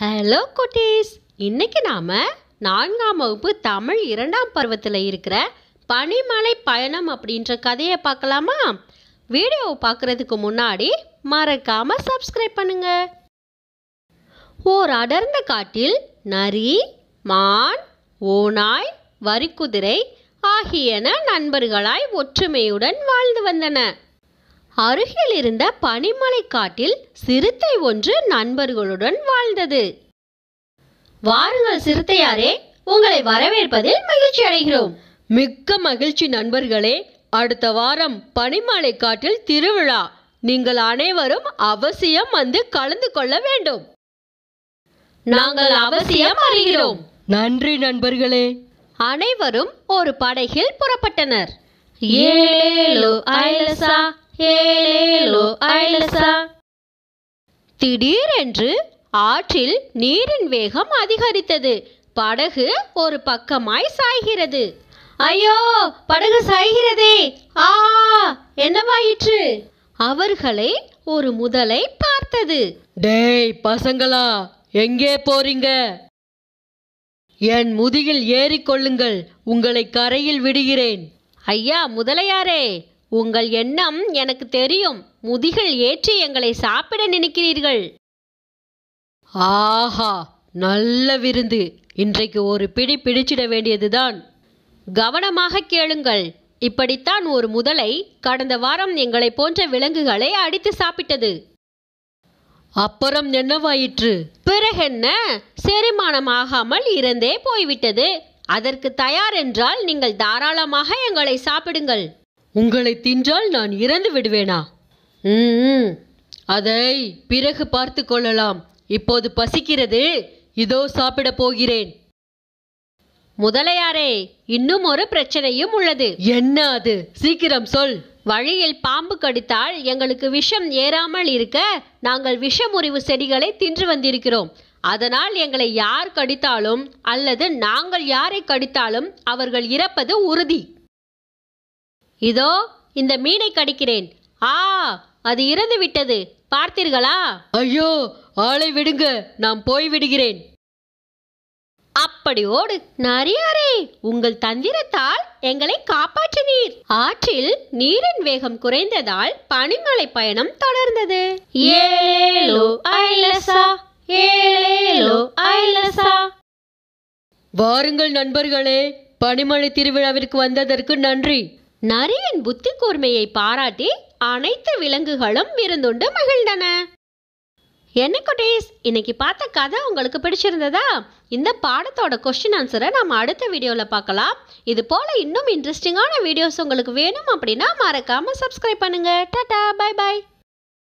hello குட்டீஸ் இன்னைக்கு நாம் நான்காம் வகுப்பு தமிழ் இரண்டாம் பருவத்தில் இருக்கிற பனிமலை பயணம் அப்படின்ற கதையை பார்க்கலாமா வீடியோவை பார்க்குறதுக்கு முன்னாடி மறக்காமல் சப்ஸ்கிரைப் பண்ணுங்க ஓர் அடர்ந்த காட்டில் நரி மான் ஓநாய் வரிக்குதிரை ஆகியன நண்பர்களாய் ஒற்றுமையுடன் வாழ்ந்து வந்தன அருகில் இருந்த பனிமலை காட்டில் சிறுத்தை ஒன்று நண்பர்களுடன் வாழ்ந்தது வாருங்கள் சிறுத்தையாரே உங்களை வரவேற்பதில் மகிழ்ச்சி அடைகிறோம் மிக்க மகிழ்ச்சி நண்பர்களே அடுத்த வாரம் பனிமலை காட்டில் திருவிழா நீங்கள் அனைவரும் அவசியம் வந்து கலந்து கொள்ள வேண்டும் நாங்கள் அவசியம் அறிகிறோம் நன்றி நண்பர்களே அனைவரும் ஒரு படகில் புறப்பட்டனர் ஏழு ஐலசா ஏலேலோ ஐலசா திடீரென்று ஆற்றில் நீரின் வேகம் அதிகரித்தது படகு ஒரு பக்கமாய் சாய்கிறது ஐயோ படகு சாய்கிறதே ஆ என்னவாயிற்று அவர்களை ஒரு முதலை பார்த்தது டேய் பசங்களா எங்கே போறீங்க என் முதுகில் ஏறிக்கொள்ளுங்கள் உங்களை கரையில் விடுகிறேன் ஐயா முதலையாரே உங்கள் எண்ணம் எனக்கு தெரியும் முதிகள் ஏற்றி எங்களை சாப்பிட நினைக்கிறீர்கள் ஆஹா நல்ல விருந்து இன்றைக்கு ஒரு பிடி பிடிச்சிட வேண்டியதுதான் கவனமாக கேளுங்கள் இப்படித்தான் ஒரு முதலை கடந்த வாரம் எங்களை போன்ற விலங்குகளை அடித்து சாப்பிட்டது அப்புறம் என்னவாயிற்று பிறகென்ன செரிமானம் ஆகாமல் இறந்தே போய்விட்டது அதற்கு தயார் என்றால் நீங்கள் தாராளமாக எங்களை சாப்பிடுங்கள் உங்களை தின்றால் நான் இறந்து விடுவேனா ம் அதை பிறகு பார்த்து கொள்ளலாம் இப்போது பசிக்கிறது இதோ சாப்பிடப் போகிறேன் முதலையாரே இன்னும் ஒரு பிரச்சனையும் உள்ளது என்ன அது சீக்கிரம் சொல் வழியில் பாம்பு கடித்தால் எங்களுக்கு விஷம் ஏறாமல் இருக்க நாங்கள் விஷமுறிவு செடிகளை தின்று வந்திருக்கிறோம் அதனால் எங்களை யார் கடித்தாலும் அல்லது நாங்கள் யாரை கடித்தாலும் அவர்கள் இறப்பது உறுதி இதோ இந்த மீனை கடிக்கிறேன் ஆ அது இறந்து விட்டது பார்த்தீர்களா ஐயோ ஆளை விடுங்க நான் போய் விடுகிறேன் அப்படி ஓடு நரியாரே உங்கள் தந்திரத்தால் எங்களை காப்பாற்றினீர் ஆற்றில் நீரின் வேகம் குறைந்ததால் பனிமலை பயணம் தொடர்ந்தது வாருங்கள் நண்பர்களே பனிமலை திருவிழாவிற்கு வந்ததற்கு நன்றி நரியின் புத்தி கூர்மையை பாராட்டி அனைத்து விலங்குகளும் விருந்துண்டு மகிழ்ந்தன என்ன குட்டீஸ் இன்னைக்கு பார்த்த கதை உங்களுக்கு பிடிச்சிருந்ததா இந்த பாடத்தோட கொஸ்டின் ஆன்சரை நம்ம அடுத்த வீடியோவில் பார்க்கலாம் இது போல் இன்னும் இன்ட்ரெஸ்டிங்கான வீடியோஸ் உங்களுக்கு வேணும் அப்படின்னா மறக்காமல் சப்ஸ்கிரைப் பண்ணுங்கள் டாட்டா பாய் பாய்